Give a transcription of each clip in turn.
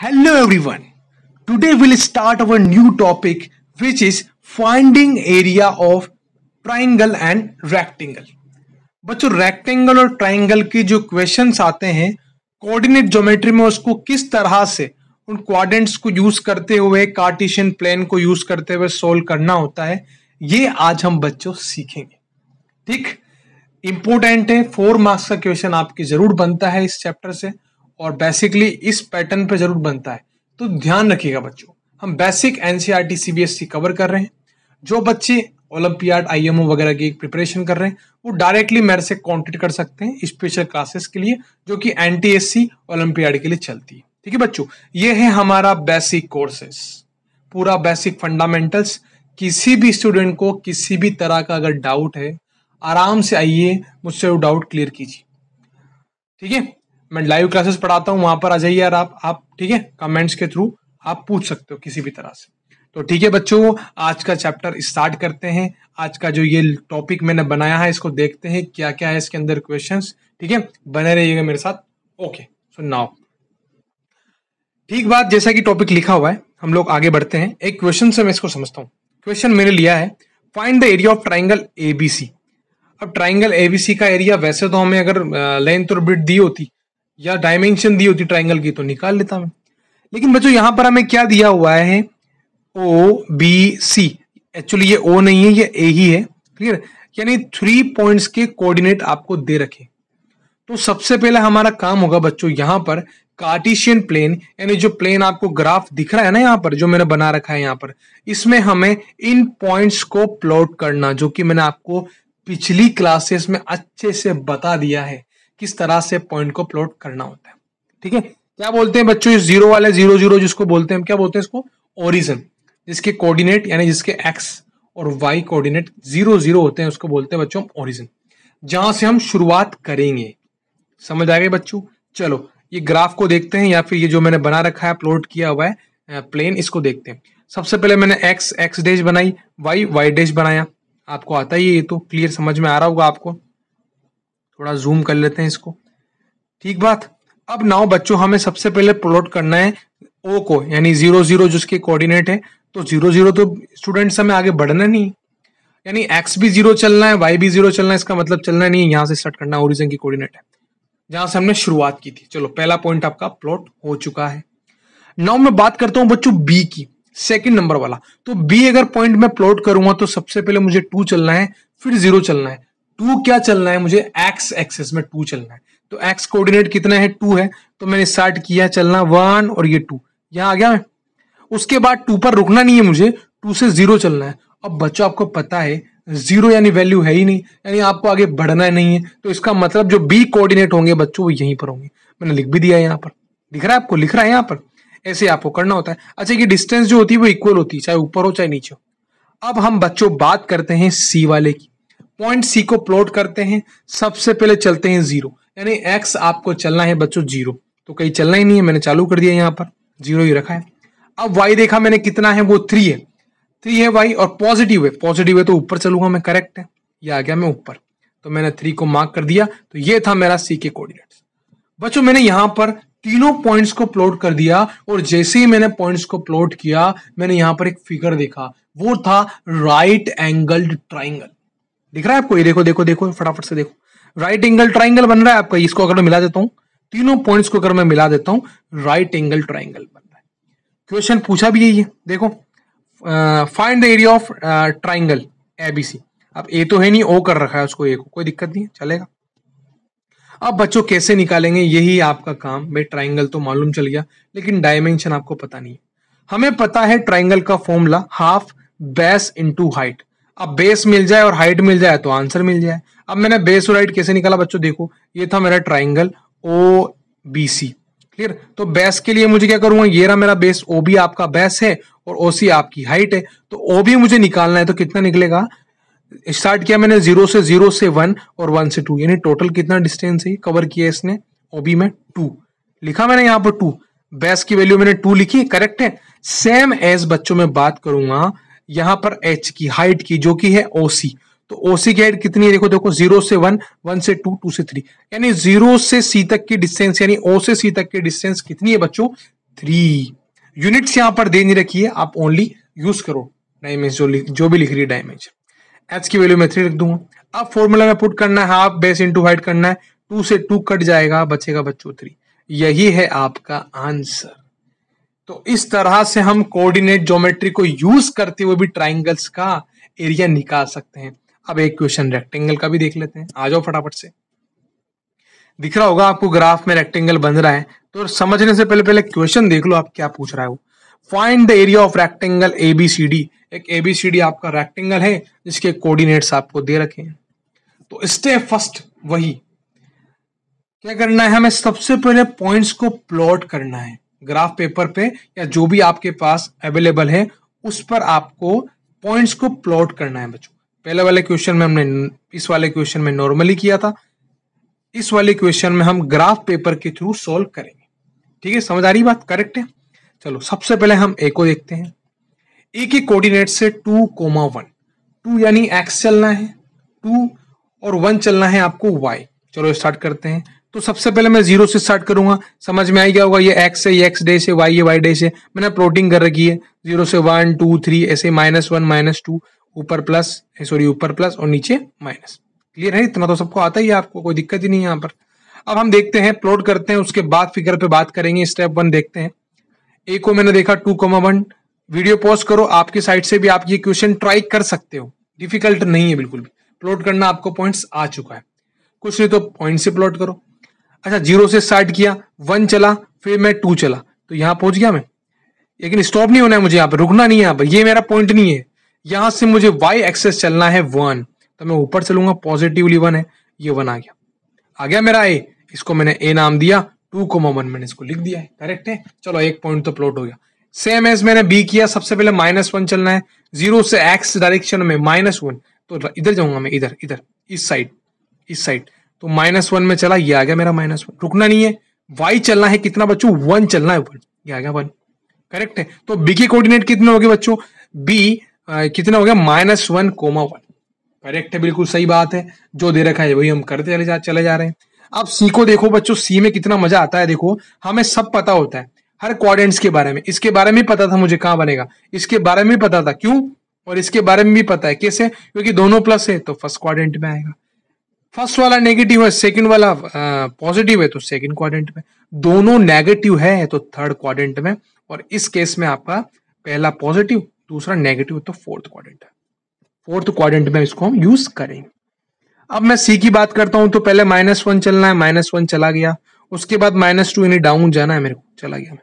Hello everyone. Today we'll start our new topic which is finding area of triangle and rectangle. बच्चों rectangle और triangle के जो questions आते हैं coordinate geometry में उसको किस तरह से उन क्वाड्रेंट्स को यूज करते हुए कार्टेशियन प्लेन को यूज करते हुए सोल्व करना होता है ये आज हम बच्चों सीखेंगे ठीक इंपॉर्टेंट है फोर मार्क्स का क्वेश्चन आपके जरूर बनता है इस चैप्टर से और बेसिकली इस पैटर्न पे जरूर बनता है तो ध्यान रखिएगा बच्चों हम बेसिक एनसीईआरटी सीबीएसई कवर कर रहे हैं जो बच्चे ओलंपियाड आईएमओ वगैरह की प्रिपरेशन कर रहे हैं वो डायरेक्टली मेरे से कॉन्टेक्ट कर सकते हैं स्पेशल क्लासेस के लिए जो कि N T S C Olympiad के लिए चलती है ठीक है बच्चों ये है हमारा बेसिक कोर्सेस पूरा बेसिक फंडामेंटल्स किसी भी स्टूडेंट को किसी भी तरह का अगर डाउट है आराम से आइए मुझसे वो डाउट क्लियर कीजिए ठीक है मैं लाइव क्लासेस पढ़ाता हूँ वहां पर आ जाइए आप आप ठीक है कमेंट्स के थ्रू आप पूछ सकते हो किसी भी तरह से तो ठीक है बच्चों आज का चैप्टर स्टार्ट करते हैं आज का जो ये टॉपिक मैंने बनाया है इसको देखते हैं क्या क्या है इसके अंदर क्वेश्चन ठीक है बने रहिएगा मेरे साथ ओके सो नाउ ठीक बात जैसा कि टॉपिक लिखा हुआ है हम लोग आगे बढ़ते हैं एक क्वेश्चन से मैं इसको समझता हूँ क्वेश्चन मैंने लिया है find the area of triangle ABC अब ट्राइंगल एबीसी का एरिया वैसे तो हमें अगर लेंथ और ब्रिड दी होती या डायमेंशन दी होती ट्राइंगल की तो निकाल लेता मैं लेकिन बच्चों यहां पर हमें क्या दिया हुआ है ओ बी सी एक्चुअली ये ओ नहीं है ये ए ही है क्लियर यानी थ्री पॉइंट्स के कोऑर्डिनेट आपको दे रखे तो सबसे पहले हमारा काम होगा बच्चों यहाँ पर कार्टिशियन प्लेन यानी जो प्लेन आपको ग्राफ दिख रहा है ना यहाँ पर जो मैंने बना रखा है यहाँ पर इसमें हमें इन पॉइंट्स को प्लॉट करना जो कि मैंने आपको पिछली क्लासेस में अच्छे से बता दिया है किस तरह से पॉइंट को प्लॉट करना होता है ठीक है हम्म। क्या बोलते हैं बच्चों जीरो वाले जीरो जीरो जिसको बोलते हैं क्या बोलते हैं इसको ओरिजन जिसके कोऑर्डिनेट यानी जिसके एक्स और वाई कोऑर्डिनेट जीरो जीरो होते हैं उसको बोलते हैं बच्चों हम ओरिजन जहां से हम शुरुआत करेंगे समझ आ गए बच्चों चलो ये ग्राफ को देखते हैं या फिर ये जो मैंने बना रखा है प्लॉट किया हुआ है प्लेन इसको देखते हैं सबसे पहले मैंने एक्स एक्स डैश बनाई वाई वाई डैश बनाया आपको आता ही ये तो क्लियर समझ में आ रहा होगा आपको थोड़ा जूम कर लेते हैं इसको ठीक बात अब नाउ बच्चों हमें सबसे पहले प्लॉट करना है ओ को यानी जीरो जीरो जिसके कोऑर्डिनेट है तो जीरो जीरो तो स्टूडेंट्स हमें आगे बढ़ना नहीं यानी एक्स भी जीरो चलना है वाई भी जीरो चलना है इसका मतलब चलना नहीं है यहाँ से स्टार्ट करना ओरिजिन की कोऑर्डिनेट है जहां से हमने शुरुआत की थी चलो पहला पॉइंट आपका प्लॉट हो चुका है नाउ मैं बात करता हूं बच्चों बी की सेकंड नंबर वाला तो बी अगर पॉइंट में प्लॉट करूंगा तो सबसे पहले मुझे टू चलना है फिर जीरो चलना है टू क्या चलना है मुझे एक्स एक्सेस में टू चलना है तो एक्स कोऑर्डिनेट कितना है टू है तो मैंने स्टार्ट किया चलना वन और ये टू यहाँ आ गया मैं उसके बाद टू पर रुकना नहीं है मुझे टू से जीरो चलना है अब बच्चों आपको पता है जीरो यानी वैल्यू है ही नहीं यानी आपको आगे बढ़ना नहीं है तो इसका मतलब जो बी कोऑर्डिनेट होंगे बच्चों वो यहीं पर होंगे मैंने लिख भी दिया है यहाँ पर दिख रहा है आपको लिख रहा है यहाँ पर ऐसे आपको करना होता है अच्छा ये डिस्टेंस जो होती है वो इक्वल होती है चाहे ऊपर हो चाहे नीचे हो अब हम बच्चों बात करते हैं सी वाले की पॉइंट सी को प्लॉट करते हैं सबसे पहले चलते हैं जीरो यानी एक्स आपको चलना है बच्चों जीरो तो कहीं चलना ही नहीं है मैंने चालू कर दिया यहाँ पर जीरो ही रखा है अब वाई देखा मैंने कितना है वो थ्री है थ्री है वाई और पॉजिटिव है पॉजिटिव है तो ऊपर चलूंगा मैं करेक्ट है ये आ गया मैं ऊपर तो मैंने थ्री को मार्क कर दिया तो ये था मेरा सी के कोऑर्डिनेट बच्चों मैंने यहाँ पर तीनों पॉइंट्स को प्लॉट कर दिया और जैसे ही मैंने पॉइंट्स को प्लॉट किया मैंने यहाँ पर एक फिगर देखा वो था राइट एंगल्ड ट्राइंगल दिख रहा है आपको ये देखो देखो देखो फटाफट से देखो राइट एंगल ट्राइंगल बन रहा है आपका इसको अगर मैं मिला देता हूँ तीनों पॉइंट्स को अगर मैं मिला देता हूँ राइट एंगल ट्राइंगल बन रहा है क्वेश्चन पूछा भी यही है देखो find the area of triangle ABC अब ए तो है नहीं ओ कर रखा है उसको ए को कोई दिक्कत नहीं है चलेगा अब बच्चों कैसे निकालेंगे यही आपका काम भाई ट्राइंगल तो मालूम चल गया लेकिन डायमेंशन आपको पता नहीं है हमें पता है ट्राइंगल का formula half base into height अब बेस मिल जाए और हाइट मिल जाए तो आंसर मिल जाए अब मैंने बेस और हाइट कैसे निकाला बच्चों देखो ये था मेरा triangle O B C clear तो बेस के लिए मुझे क्या करूंगा ये रहा मेरा बेस ओ बी आपका बेस है और ओ सी आपकी हाइट है तो ओ बी मुझे निकालना है तो कितना निकलेगा स्टार्ट किया मैंने जीरो से जीरो से वन और वन से टू यानी टोटल कितना डिस्टेंस है कवर किया इसने ओबी में टू लिखा मैंने यहां पर टू बेस की वैल्यू मैंने टू लिखी करेक्ट है सेम एज बच्चों में बात करूंगा यहाँ पर एच की हाइट की जो तो की है ओसी तो ओसी की हाइट कितनी है देखो देखो जीरो से वन वन से टू टू से थ्री यानी जीरो से सी तक की डिस्टेंस यानी ओ से सी तक की डिस्टेंस कितनी है बच्चों थ्री यूनिट्स यहाँ पर दे नहीं रखी है आप ओनली यूज करो डायमेंस जो जो भी लिख रही है डायमेंशन एच की वैल्यू में थ्री रख दूंगा अब फॉर्मूला में पुट करना है हाफ बेस इंटू हाइट करना है टू से टू कट जाएगा बचेगा बच्चों थ्री यही है आपका आंसर तो इस तरह से हम कोऑर्डिनेट ज्योमेट्री को यूज करते हुए भी ट्राइंगल्स का एरिया निकाल सकते हैं अब एक क्वेश्चन रेक्टेंगल का भी देख लेते हैं आ जाओ फटाफट से दिख रहा होगा आपको ग्राफ में रेक्टेंगल बन रहा है तो समझने से पहले पहले क्वेश्चन देख लो आप क्या पूछ रहा है वो find the area of rectangle ABCD एक एबीसीडी आपका रेक्टेंगल है जिसके कोऑर्डिनेट्स आपको दे रखे हैं तो स्टेप फर्स्ट वही क्या करना है हमें सबसे पहले पॉइंट्स को प्लॉट करना है ग्राफ पेपर पे या जो भी आपके पास अवेलेबल है उस पर आपको पॉइंट्स को प्लॉट करना है बच्चों पहले वाले क्वेश्चन में हमने इस वाले क्वेश्चन में नॉर्मली किया था इस वाले क्वेश्चन में हम ग्राफ पेपर के थ्रू सोल्व करेंगे ठीक है समझ आ रही बात करेक्ट है चलो सबसे पहले हम ए को देखते हैं ए के कोऑर्डिनेट से टू कोमा वन टू यानी एक्स चलना है टू और वन चलना है आपको वाई चलो स्टार्ट करते हैं तो सबसे पहले मैं जीरो से स्टार्ट करूंगा समझ में आई गया होगा ये एक्स है ये एक्स डे से वाई है वाई डे से मैंने प्लॉटिंग कर रखी है जीरो से वन टू थ्री ऐसे माइनस वन माइनस टू ऊपर प्लस सॉरी ऊपर प्लस और नीचे माइनस क्लियर है इतना तो सबको आता ही है आपको कोई दिक्कत ही नहीं है यहाँ पर अब हम देखते हैं प्लॉट करते हैं उसके बाद फिगर पे बात करेंगे स्टेप वन देखते हैं ए को मैंने देखा two comma one video pause करो आपकी साइड से भी आप ये क्वेश्चन ट्राई कर सकते हो डिफिकल्ट नहीं है बिल्कुल भी प्लॉट करना आपको पॉइंट्स आ चुका है कुछ नहीं तो पॉइंट से प्लॉट करो अच्छा जीरो से स्टार्ट किया वन चला फिर मैं टू चला तो यहां पहुंच गया मैं लेकिन स्टॉप नहीं होना है मुझे यहां पर रुकना नहीं है यहां पर ये मेरा पॉइंट नहीं है यहां से मुझे वाई एक्सेस चलना है वन तो मैं ऊपर चलूंगा पॉजिटिवली वन है ये वन आ गया आ गया मेरा ए इसको मैंने ए नाम दिया टू कोमा वन मैंने इसको लिख दिया है करेक्ट है चलो एक पॉइंट तो प्लॉट हो गया सेम एज मैंने बी किया सबसे पहले माइनस वन चलना है जीरो से एक्स डायरेक्शन में माइनस वन तो इधर जाऊंगा मैं इधर इधर इस साइड इस साइड तो माइनस वन में चला ये आ गया मेरा माइनस वन रुकना नहीं है वाई चलना है कितना बच्चों वन चलना है वन ये आ गया वन करेक्ट है तो बी के कोऑर्डिनेट कितने हो गए बच्चों बी कितना हो गया minus one comma one correct है बिल्कुल सही बात है जो दे रखा है वही हम करते चले जा चले जा रहे हैं अब सी को देखो बच्चों सी में कितना मजा आता है देखो हमें सब पता होता है हर क्वाड्रेंट्स के बारे में इसके बारे में पता था मुझे कहाँ बनेगा इसके बारे में पता था क्यों और इसके बारे में भी पता है कैसे क्योंकि दोनों प्लस है तो फर्स्ट क्वाड्रेंट में आएगा फर्स्ट वाला नेगेटिव है सेकंड वाला पॉजिटिव है तो सेकंड क्वाड्रेंट में दोनों नेगेटिव है तो थर्ड क्वाड्रेंट में और इस केस में आपका पहला पॉजिटिव दूसरा नेगेटिव तो फोर्थ क्वाड्रेंट है फोर्थ क्वाड्रेंट में इसको हम यूज करेंगे अब मैं सी की बात करता हूं तो पहले माइनस वन चलना है माइनस वन चला गया उसके बाद माइनस टू यानी डाउन जाना है मेरे को चला गया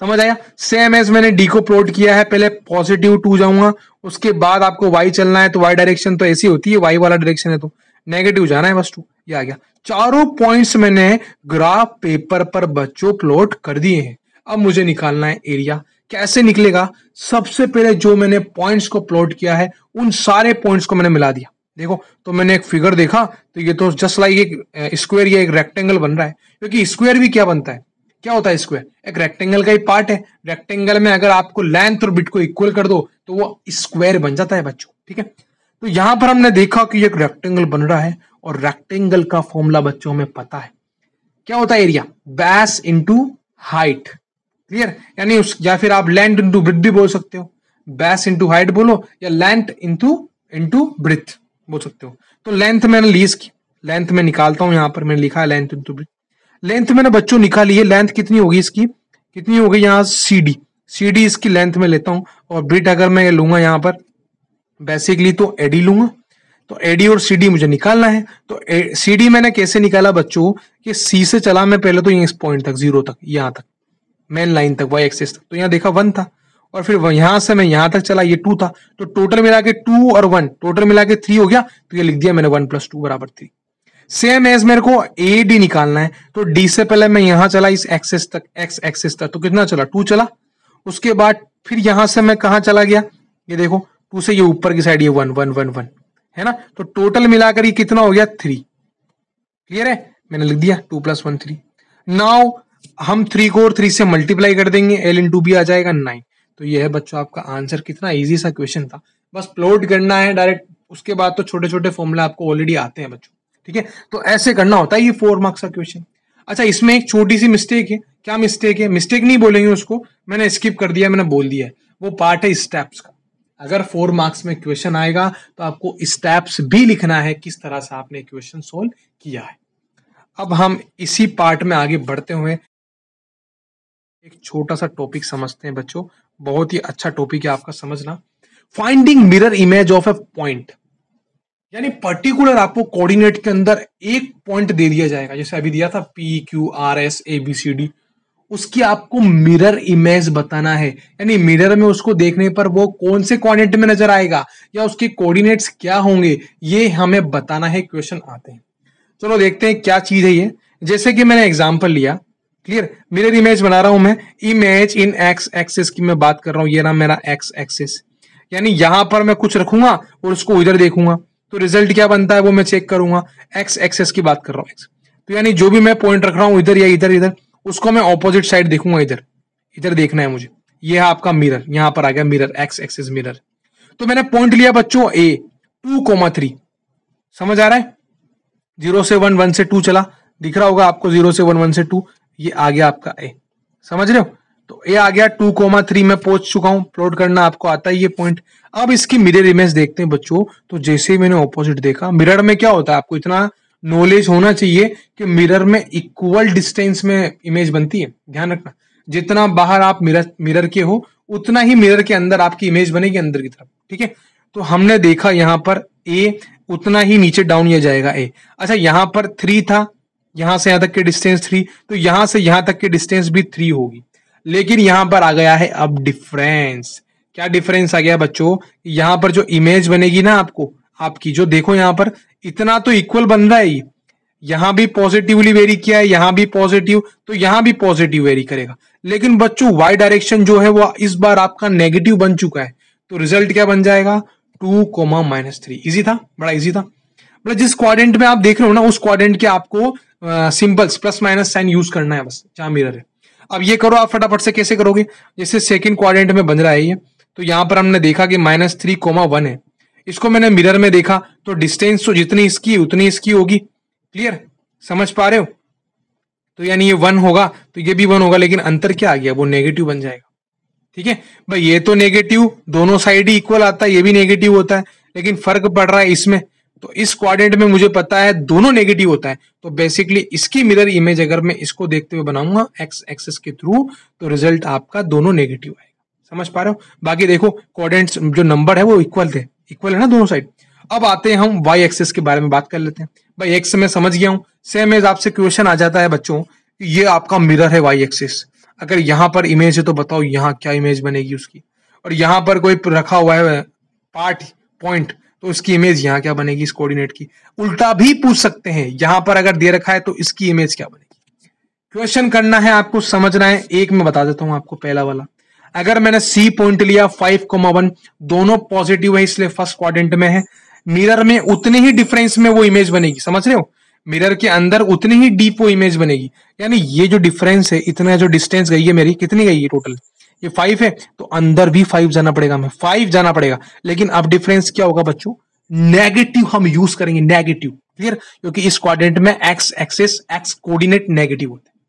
समझ आया सेम एज मैंने डी को प्लॉट किया है पहले पॉजिटिव टू जाऊंगा उसके बाद आपको वाई चलना है तो वाई डायरेक्शन तो ऐसी होती है वाई वाला डायरेक्शन है तो नेगेटिव जाना है बस टू ये आ गया चारों पॉइंट्स मैंने ग्राफ पेपर पर बच्चों प्लॉट कर दिए हैं अब मुझे निकालना है एरिया कैसे निकलेगा सबसे पहले जो मैंने पॉइंट्स को प्लॉट किया है उन सारे पॉइंट्स को मैंने मिला दिया देखो तो मैंने एक फिगर देखा तो ये तो जस्ट लाइक एक स्क्वायर या एक रेक्टेंगल बन रहा है क्योंकि स्क्वायर भी क्या बनता है क्या होता है स्क्वायर एक रेक्टेंगल का ही पार्ट है रेक्टेंगल में अगर आपको लेंथ और बिट को इक्वल कर दो तो वो स्क्वायर बन जाता है बच्चों ठीक है तो यहां पर हमने देखा कि एक रेक्टेंगल बन रहा है और रेक्टेंगल का फॉर्मूला बच्चों हमें पता है क्या होता है area base into height clear यानी उस या फिर आप लेंथ इंटू वृद्धि बोल सकते हो बैस इंटू हाइट बोलो या लेंथ इंटू इंटू ब्रिथ बोल सकते हो तो लेंथ मैंने लीज की लेंथ में निकालता हूं यहां पर मैंने लिखा है लेंथ इंटू ब्रिथ लेंथ मैंने बच्चों निकाली है लेंथ कितनी होगी इसकी कितनी होगी यहाँ सी डी सी डी इसकी लेंथ में लेता हूं और ब्रिट अगर मैं लूंगा यहां पर बेसिकली तो एडी लूंगा तो एडी और सीडी मुझे निकालना है तो सीडी मैंने कैसे निकाला बच्चों कि सी से चला मैं पहले तो इस पॉइंट तक जीरो तक यहां तक मेन लाइन तक वाई एक्सिस तक तो यहां देखा वन था और फिर यहां से मैं यहां तक चला ये टू था तो टोटल मिला के टू और वन टोटल मिला के थ्री हो गया तो ये लिख दिया मैंने वन प्लस टू बराबर थ्री सेम एज मेरे को ए डी निकालना है तो डी से पहले मैं यहां चला इस एक्सेस तक एक्स एक्सेस तक तो कितना चला टू चला उसके बाद फिर यहां से मैं कहा चला गया ये देखो टू से ये ऊपर की साइड ये वन वन वन वन है ना तो टोटल मिलाकर ये कितना हो गया थ्री क्लियर है मैंने लिख दिया two plus one three now हम थ्री को और थ्री से मल्टीप्लाई कर देंगे एल इन टू भी आ जाएगा नाइन तो ये है बच्चों आपका आंसर कितना इजी सा क्वेश्चन था बस प्लॉट करना है डायरेक्ट उसके बाद तो छोटे छोटे फॉर्मूला आपको ऑलरेडी आते हैं बच्चों ठीक है तो ऐसे करना होता है ये फोर मार्क्स का क्वेश्चन अच्छा इसमें एक छोटी सी मिस्टेक है क्या मिस्टेक है मिस्टेक नहीं बोलेंगे उसको मैंने स्किप कर दिया मैंने बोल दिया है वो पार्ट है स्टेप्स का अगर फोर मार्क्स में क्वेश्चन आएगा तो आपको स्टेप्स भी लिखना है किस तरह से आपने क्वेश्चन सोल्व किया है अब हम इसी पार्ट में आगे बढ़ते हुए एक छोटा सा टॉपिक समझते हैं बच्चों बहुत ही अच्छा टॉपिक है आपका समझना finding mirror image of a point यानी पर्टिकुलर आपको कोऑर्डिनेट के अंदर एक पॉइंट दे दिया जाएगा जैसे अभी दिया था P Q R S A B C D उसकी आपको मिरर इमेज बताना है यानी मिरर में उसको देखने पर वो कौन से कोऑर्डिनेट में नजर आएगा या उसके कोऑर्डिनेट्स क्या होंगे ये हमें बताना है क्वेश्चन आते हैं चलो देखते हैं क्या चीज है ये जैसे कि मैंने एग्जाम्पल लिया क्लियर मिरर इमेज बना रहा हूं मैं इमेज इन एक्स एक्सेस की मैं बात कर रहा हूं ये ना मेरा एक्स एक्सेस यानी यहां पर मैं कुछ रखूंगा और उसको इधर देखूंगा तो रिजल्ट क्या बनता है वो मैं चेक करूंगा एक्स एक्सेस की बात कर रहा हूँ तो यानी जो भी मैं पॉइंट रख रहा हूँ इधर या इधर इधर उसको मैं ऑपोजिट साइड देखूंगा इधर इधर देखना है मुझे ये है आपका मिरर यहां पर आ गया मिरर एक्स एक्सिस मिरर तो मैंने पॉइंट लिया बच्चों ए टू कोमा थ्री समझ आ रहा है जीरो से वन वन से टू चला दिख रहा होगा आपको जीरो से वन वन से टू ये आ गया आपका ए समझ रहे हो तो ए आ गया टू कोमा थ्री में पहुंच चुका हूं प्लॉट करना आपको आता है ये पॉइंट अब इसकी मिरर इमेज देखते हैं बच्चों तो जैसे ही मैंने ऑपोजिट देखा मिरर में क्या होता है आपको इतना नॉलेज होना चाहिए कि मिरर में इक्वल डिस्टेंस में इमेज बनती है ध्यान रखना जितना बाहर आप मिरर मिरर के हो उतना ही मिरर के अंदर आपकी इमेज बनेगी अंदर की तरफ ठीक है तो हमने देखा यहाँ पर ए उतना ही नीचे डाउन किया जाएगा ए अच्छा यहां पर थ्री था यहां से यहां तक के डिस्टेंस थ्री तो यहां से यहां तक की डिस्टेंस भी थ्री होगी लेकिन यहां पर आ गया है अब डिफरेंस क्या डिफरेंस आ गया बच्चों यहां पर जो इमेज बनेगी ना आपको आपकी जो देखो यहां पर इतना तो इक्वल बन रहा है यहां भी पॉजिटिवली वेरी किया है यहां भी पॉजिटिव तो यहां भी पॉजिटिव वेरी करेगा लेकिन बच्चों वाई डायरेक्शन जो है वो इस बार आपका नेगेटिव बन चुका है तो रिजल्ट क्या बन जाएगा two comma minus three easy था बड़ा इजी था मतलब जिस क्वाड्रेंट में आप देख रहे हो ना उस क्वाड्रेंट के आपको simple plus minus sign use करना है बस जहां मिरर है अब ये करो आप फटाफट से कैसे करोगे जैसे सेकेंड क्वाड्रेंट में बन रहा है ये तो यहां पर हमने देखा कि माइनस थ्री कोमा वन है इसको मैंने मिरर में देखा तो डिस्टेंस तो जितनी इसकी उतनी इसकी होगी क्लियर समझ पा रहे हो तो यानी ये वन होगा तो ये भी वन होगा लेकिन अंतर क्या आ गया वो नेगेटिव बन जाएगा ठीक है भाई ये तो नेगेटिव दोनों साइड ही इक्वल आता है ये भी नेगेटिव होता है लेकिन फर्क पड़ रहा है इसमें तो इस क्वाड्रेंट में मुझे पता है दोनों नेगेटिव होता है तो बेसिकली इसकी मिरर इमेज अगर मैं इसको देखते हुए बनाऊंगा एक्स एक्सेस के थ्रू तो रिजल्ट आपका दोनों नेगेटिव आएगा समझ पा रहे हो बाकी देखो क्वाड्रेंट्स जो नंबर है वो इक्वल थे इक्वल है ना दोनों साइड अब आते हैं हम वाई एक्सेस के बारे में बात कर लेते हैं भाई एक्स में समझ गया हूँ सेम एज आपसे क्वेश्चन आ जाता है बच्चों ये आपका मिरर है वाई एक्सेस अगर यहाँ पर इमेज है तो बताओ यहाँ क्या इमेज बनेगी उसकी और यहाँ पर कोई रखा हुआ है पार्ट पॉइंट तो इसकी इमेज यहाँ क्या बनेगी इस कोऑर्डिनेट की उल्टा भी पूछ सकते हैं यहाँ पर अगर दे रखा है तो इसकी इमेज क्या बनेगी क्वेश्चन करना है आपको समझना है एक में बता देता हूँ आपको पहला वाला अगर मैंने सी पॉइंट लिया फाइव कोमा वन दोनों पॉजिटिव है इसलिए फर्स्ट क्वाड्रेंट में है मिरर में उतने ही डिफरेंस में वो इमेज बनेगी समझ रहे हो मिरर के अंदर उतनी ही डीप वो इमेज बनेगी यानी ये जो डिफरेंस है इतना जो डिस्टेंस गई है मेरी कितनी गई है टोटल ये फाइव है तो अंदर भी फाइव जाना पड़ेगा हमें फाइव जाना पड़ेगा लेकिन अब डिफरेंस क्या होगा बच्चों नेगेटिव हम यूज करेंगे नेगेटिव क्लियर क्योंकि इस क्वाड्रेंट में x axis x coordinate negative होते हैं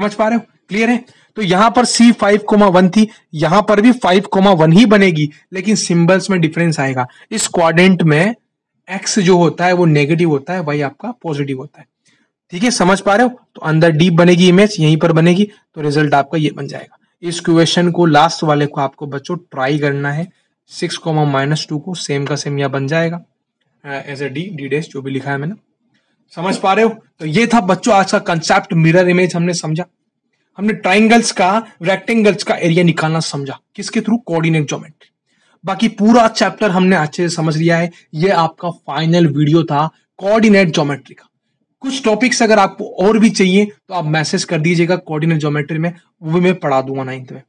समझ पा रहे हो क्लियर है तो यहां पर सी फाइव कोमा वन थी यहां पर भी फाइव कोमा वन ही बनेगी लेकिन सिंबल्स में डिफरेंस आएगा इस क्वाड्रेंट में एक्स जो होता है वो नेगेटिव होता है वही आपका पॉजिटिव होता है ठीक है समझ पा रहे हो तो अंदर डीप बनेगी इमेज यहीं पर बनेगी तो रिजल्ट आपका ये बन जाएगा इस क्वेश्चन को लास्ट वाले को आपको बच्चों ट्राई करना है सिक्स कोमा माइनस टू को सेम का सेम यह बन जाएगा as A D D dash जो भी लिखा है मैंने समझ पा रहे हो तो ये था बच्चों आज का कंसेप्ट मिरर इमेज हमने समझा हमने ट्राइंगल्स का रेक्टेंगल्स का एरिया निकालना समझा किसके थ्रू कोऑर्डिनेट ज्योमेट्री बाकी पूरा चैप्टर हमने अच्छे से समझ लिया है यह आपका फाइनल वीडियो था कोऑर्डिनेट ज्योमेट्री का कुछ टॉपिक्स अगर आपको और भी चाहिए तो आप मैसेज कर दीजिएगा कोऑर्डिनेट ज्योमेट्री में वो भी मैं पढ़ा दूंगा नाइन्थ में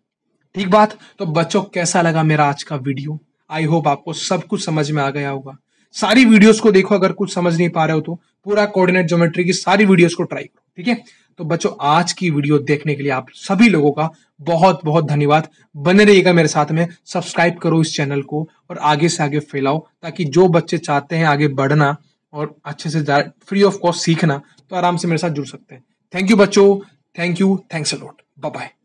ठीक बात तो बच्चों कैसा लगा मेरा आज का वीडियो आई होप आपको सब कुछ समझ में आ गया होगा सारी वीडियोस को देखो अगर कुछ समझ नहीं पा रहे हो तो पूरा कोऑर्डिनेट ज्योमेट्री की सारी वीडियोस को ट्राई करो ठीक है तो बच्चों आज की वीडियो देखने के लिए आप सभी लोगों का बहुत बहुत धन्यवाद बने रहिएगा मेरे साथ में सब्सक्राइब करो इस चैनल को और आगे से आगे फैलाओ ताकि जो बच्चे चाहते हैं आगे बढ़ना और अच्छे से फ्री ऑफ कॉस्ट सीखना तो आराम से मेरे साथ जुड़ सकते हैं थैंक यू बच्चों thank you thanks a lot bye